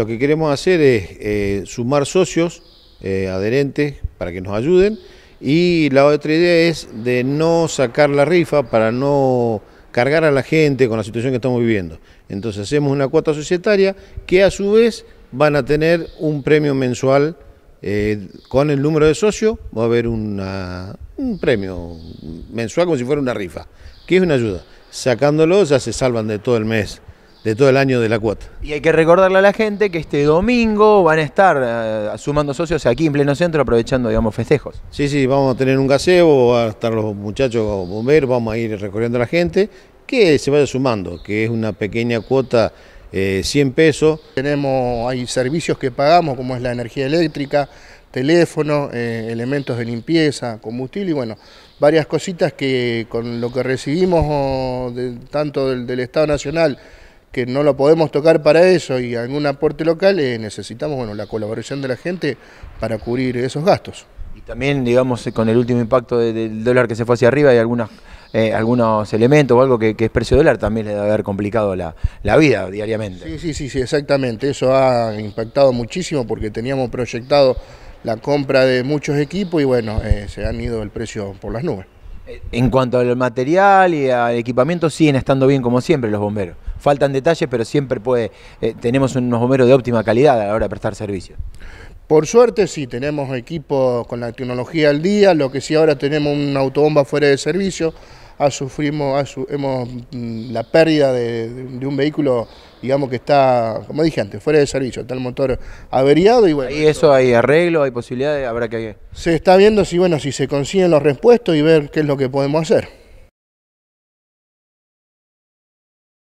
Lo que queremos hacer es eh, sumar socios eh, adherentes para que nos ayuden y la otra idea es de no sacar la rifa para no cargar a la gente con la situación que estamos viviendo. Entonces hacemos una cuota societaria que a su vez van a tener un premio mensual eh, con el número de socios, va a haber un premio mensual como si fuera una rifa, que es una ayuda. Sacándolo ya se salvan de todo el mes de todo el año de la cuota. Y hay que recordarle a la gente que este domingo van a estar eh, sumando socios aquí en pleno centro, aprovechando, digamos, festejos. Sí, sí, vamos a tener un gazebo, van a estar los muchachos bomberos, vamos a ir recorriendo a la gente, que se vaya sumando, que es una pequeña cuota, 100 eh, pesos. Tenemos, hay servicios que pagamos, como es la energía eléctrica, teléfono, eh, elementos de limpieza, combustible y bueno, varias cositas que con lo que recibimos oh, tanto del Estado Nacional, que no lo podemos tocar para eso y en un aporte local, eh, necesitamos bueno, la colaboración de la gente para cubrir esos gastos. Y también, digamos, con el último impacto del dólar que se fue hacia arriba, hay algunas, eh, algunos elementos o algo que, es precio dólar, también le debe haber complicado la, la vida diariamente. Sí, sí, sí, exactamente. Eso ha impactado muchísimo porque teníamos proyectado la compra de muchos equipos y bueno, eh, se han ido el precio por las nubes. En cuanto al material y al equipamiento, siguen estando bien como siempre los bomberos faltan detalles, pero siempre puede, eh, tenemos unos bomberos de óptima calidad a la hora de prestar servicio. Por suerte sí, tenemos equipo con la tecnología al día, lo que sí ahora tenemos una autobomba fuera de servicio, ha sufrido hemos, mm, la pérdida de, un vehículo, digamos que está, como dije antes, fuera de servicio, está el motor averiado y bueno. ¿Y eso hay arreglo, hay posibilidades? Habrá que... Se está viendo si, bueno, si se consiguen los repuestos y ver qué es lo que podemos hacer.